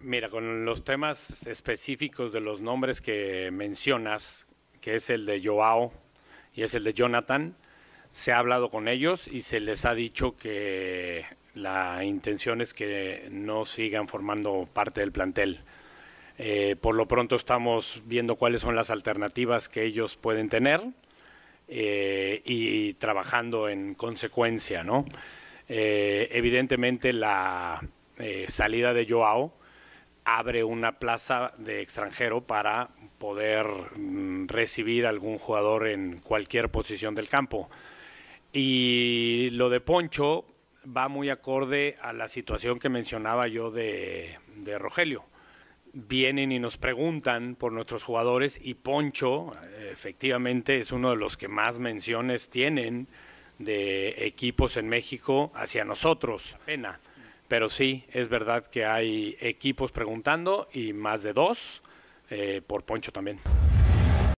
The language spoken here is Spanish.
Mira, con los temas específicos de los nombres que mencionas, que es el de Joao y es el de Jonathan, se ha hablado con ellos y se les ha dicho que la intención es que no sigan formando parte del plantel. Eh, por lo pronto estamos viendo cuáles son las alternativas que ellos pueden tener eh, y, trabajando en consecuencia, eh, evidentemente la salida de Joao abre una plaza de extranjero para poder mm, recibir algún jugador en cualquier posición del campo. Y lo de Poncho va muy acorde a la situación que mencionaba yo de, de Rogelio. Vienen y nos preguntan por nuestros jugadores y Poncho efectivamente es uno de los que más menciones tienen de equipos en México hacia nosotros. Pena pero sí, es verdad que hay equipos preguntando y más de dos eh, por Poncho también.